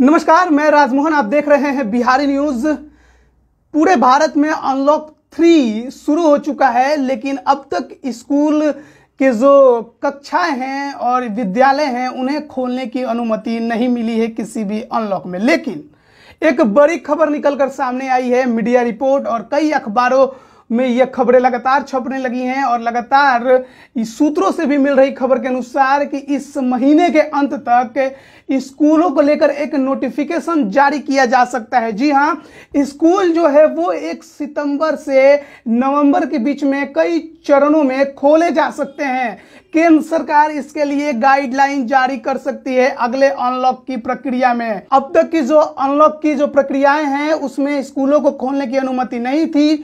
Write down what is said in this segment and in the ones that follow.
नमस्कार मैं राजमोहन आप देख रहे हैं बिहारी न्यूज पूरे भारत में अनलॉक थ्री शुरू हो चुका है लेकिन अब तक स्कूल के जो कक्षाएं हैं और विद्यालय हैं उन्हें खोलने की अनुमति नहीं मिली है किसी भी अनलॉक में लेकिन एक बड़ी खबर निकलकर सामने आई है मीडिया रिपोर्ट और कई अखबारों में यह खबरें लगातार छपने लगी हैं और लगातार सूत्रों से भी मिल रही खबर के अनुसार कि इस महीने के अंत तक स्कूलों को लेकर एक नोटिफिकेशन जारी किया जा सकता है जी हाँ स्कूल जो है वो एक सितंबर से नवंबर के बीच में कई चरणों में खोले जा सकते हैं केंद्र सरकार इसके लिए गाइडलाइन जारी कर सकती है अगले अनलॉक की प्रक्रिया में अब तक की जो अनलॉक की जो प्रक्रियाएं हैं उसमें स्कूलों को खोलने की अनुमति नहीं थी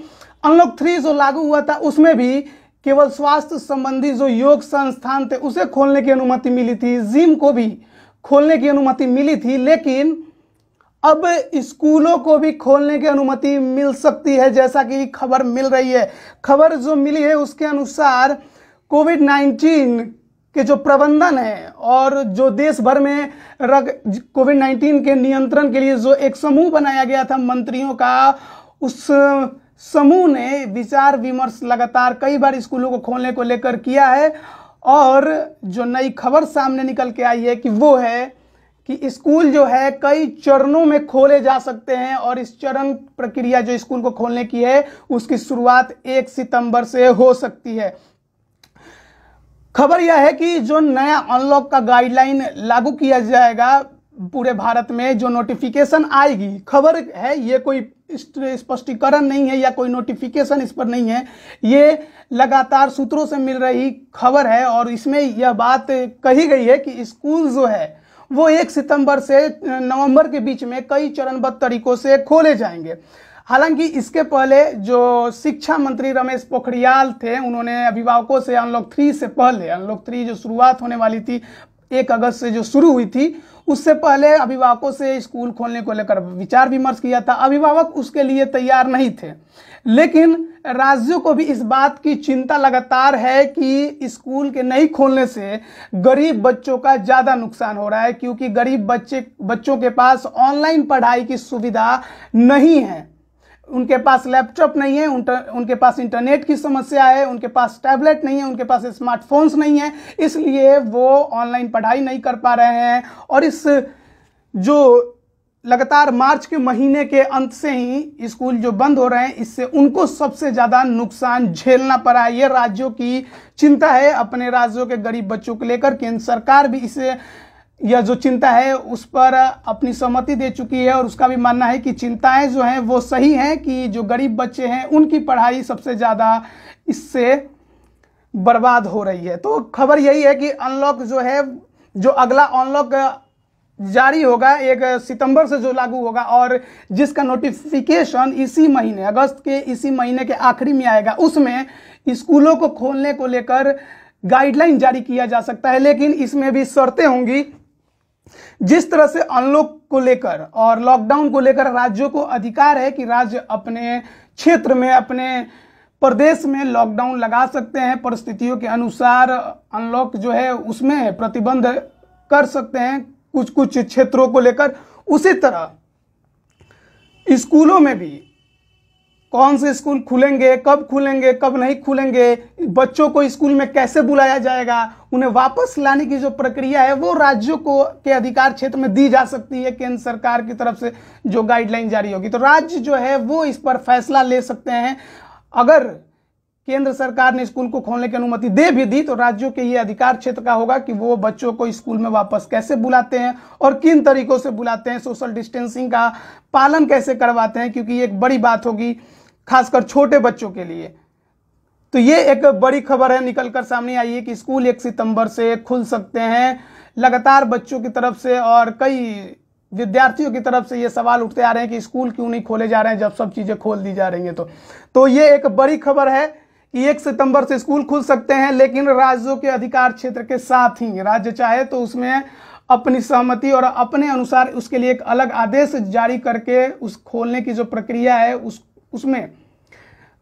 अनलॉक थ्री जो लागू हुआ था उसमें भी केवल स्वास्थ्य संबंधी जो योग संस्थान थे उसे खोलने की अनुमति मिली थी जिम को भी खोलने की अनुमति मिली थी लेकिन अब स्कूलों को भी खोलने की अनुमति मिल सकती है जैसा कि खबर मिल रही है खबर जो मिली है उसके अनुसार कोविड नाइन्टीन के जो प्रबंधन है और जो देश भर में रग कोविड नाइन्टीन के नियंत्रण के लिए जो एक समूह बनाया गया था मंत्रियों का उस समूह ने विचार विमर्श लगातार कई बार स्कूलों को खोलने को लेकर किया है और जो नई खबर सामने निकल के आई है कि वो है कि स्कूल जो है कई चरणों में खोले जा सकते हैं और इस चरण प्रक्रिया जो स्कूल को खोलने की है उसकी शुरुआत एक सितंबर से हो सकती है खबर यह है कि जो नया अनलॉक का गाइडलाइन लागू किया जाएगा पूरे भारत में जो नोटिफिकेशन आएगी खबर है ये कोई स्पष्टीकरण नहीं है या कोई नोटिफिकेशन इस पर नहीं है ये लगातार सूत्रों से मिल रही खबर है और इसमें यह बात कही गई है कि स्कूल जो है वो एक सितंबर से नवंबर के बीच में कई चरणबद्ध तरीकों से खोले जाएंगे हालांकि इसके पहले जो शिक्षा मंत्री रमेश पोखरियाल थे उन्होंने अभिभावकों से अनलॉक थ्री से पहले अनलॉक थ्री जो शुरुआत होने वाली थी एक अगस्त से जो शुरू हुई थी उससे पहले अभिभावकों से स्कूल खोलने को लेकर विचार विमर्श किया था अभिभावक उसके लिए तैयार नहीं थे लेकिन राज्यों को भी इस बात की चिंता लगातार है कि स्कूल के नहीं खोलने से गरीब बच्चों का ज़्यादा नुकसान हो रहा है क्योंकि गरीब बच्चे बच्चों के पास ऑनलाइन पढ़ाई की सुविधा नहीं है उनके पास लैपटॉप नहीं है उनके पास इंटरनेट की समस्या है उनके पास टैबलेट नहीं है उनके पास स्मार्टफोन्स नहीं है इसलिए वो ऑनलाइन पढ़ाई नहीं कर पा रहे हैं और इस जो लगातार मार्च के महीने के अंत से ही स्कूल जो बंद हो रहे हैं इससे उनको सबसे ज़्यादा नुकसान झेलना पड़ा है ये राज्यों की चिंता है अपने राज्यों के गरीब बच्चों को लेकर केंद्र सरकार भी इसे यह जो चिंता है उस पर अपनी सहमति दे चुकी है और उसका भी मानना है कि चिंताएं जो हैं वो सही हैं कि जो गरीब बच्चे हैं उनकी पढ़ाई सबसे ज़्यादा इससे बर्बाद हो रही है तो खबर यही है कि अनलॉक जो है जो अगला अनलॉक जारी होगा एक सितंबर से जो लागू होगा और जिसका नोटिफिकेशन इसी महीने अगस्त के इसी महीने के आखिरी में आएगा उसमें स्कूलों को खोलने को लेकर गाइडलाइन जारी किया जा सकता है लेकिन इसमें भी शर्तें होंगी जिस तरह से अनलॉक को लेकर और लॉकडाउन को लेकर राज्यों को अधिकार है कि राज्य अपने क्षेत्र में अपने प्रदेश में लॉकडाउन लगा सकते हैं परिस्थितियों के अनुसार अनलॉक जो है उसमें प्रतिबंध कर सकते हैं कुछ कुछ क्षेत्रों को लेकर उसी तरह स्कूलों में भी कौन से स्कूल खुलेंगे कब खुलेंगे कब नहीं खुलेंगे बच्चों को स्कूल में कैसे बुलाया जाएगा उन्हें वापस लाने की जो प्रक्रिया है वो राज्यों को के अधिकार क्षेत्र में दी जा सकती है केंद्र सरकार की तरफ से जो गाइडलाइन जारी होगी तो राज्य जो है वो इस पर फैसला ले सकते हैं अगर केंद्र सरकार ने स्कूल को खोलने की अनुमति दे भी दी तो राज्यों के ये अधिकार क्षेत्र का होगा कि वो बच्चों को स्कूल में वापस कैसे बुलाते हैं और किन तरीकों से बुलाते हैं सोशल डिस्टेंसिंग का पालन कैसे करवाते हैं क्योंकि ये एक बड़ी बात होगी खासकर छोटे बच्चों के लिए तो ये एक बड़ी खबर है निकलकर सामने आई है कि स्कूल एक सितंबर से खुल सकते हैं लगातार बच्चों की तरफ से और कई विद्यार्थियों की तरफ से ये सवाल उठते आ रहे हैं कि स्कूल क्यों नहीं खोले जा रहे हैं जब सब चीज़ें खोल दी जा रही हैं तो तो ये एक बड़ी खबर है कि एक सितंबर से स्कूल खुल सकते हैं लेकिन राज्यों के अधिकार क्षेत्र के साथ ही राज्य चाहे तो उसमें अपनी सहमति और अपने अनुसार उसके लिए एक अलग आदेश जारी करके उस खोलने की जो प्रक्रिया है उस उसमें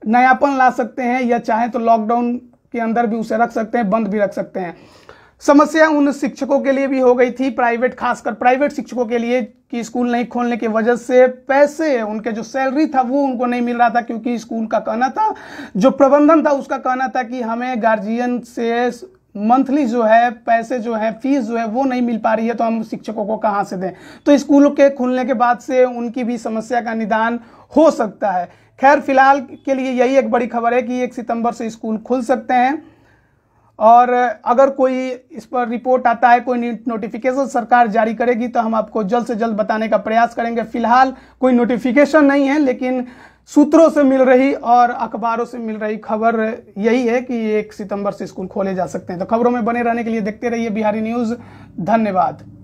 नयापन ला सकते हैं या चाहे तो लॉकडाउन के अंदर भी उसे रख सकते हैं बंद भी रख सकते हैं समस्या उन शिक्षकों के लिए भी हो गई थी प्राइवेट खासकर प्राइवेट शिक्षकों के लिए कि स्कूल नहीं खोलने की वजह से पैसे उनके जो सैलरी था वो उनको नहीं मिल रहा था क्योंकि स्कूल का कहना था जो प्रबंधन था उसका कहना था कि हमें गार्जियन से मंथली जो है पैसे जो है फीस जो है वो नहीं मिल पा रही है तो हम शिक्षकों को कहाँ से दें तो स्कूलों के खुलने के बाद से उनकी भी समस्या का निदान हो सकता है खैर फिलहाल के लिए यही एक बड़ी खबर है कि एक सितंबर से स्कूल खुल सकते हैं और अगर कोई इस पर रिपोर्ट आता है कोई नोटिफिकेशन सरकार जारी करेगी तो हम आपको जल्द से जल्द बताने का प्रयास करेंगे फिलहाल कोई नोटिफिकेशन नहीं है लेकिन सूत्रों से मिल रही और अखबारों से मिल रही खबर यही है कि एक सितंबर से स्कूल खोले जा सकते हैं तो खबरों में बने रहने के लिए देखते रहिए बिहारी न्यूज़ धन्यवाद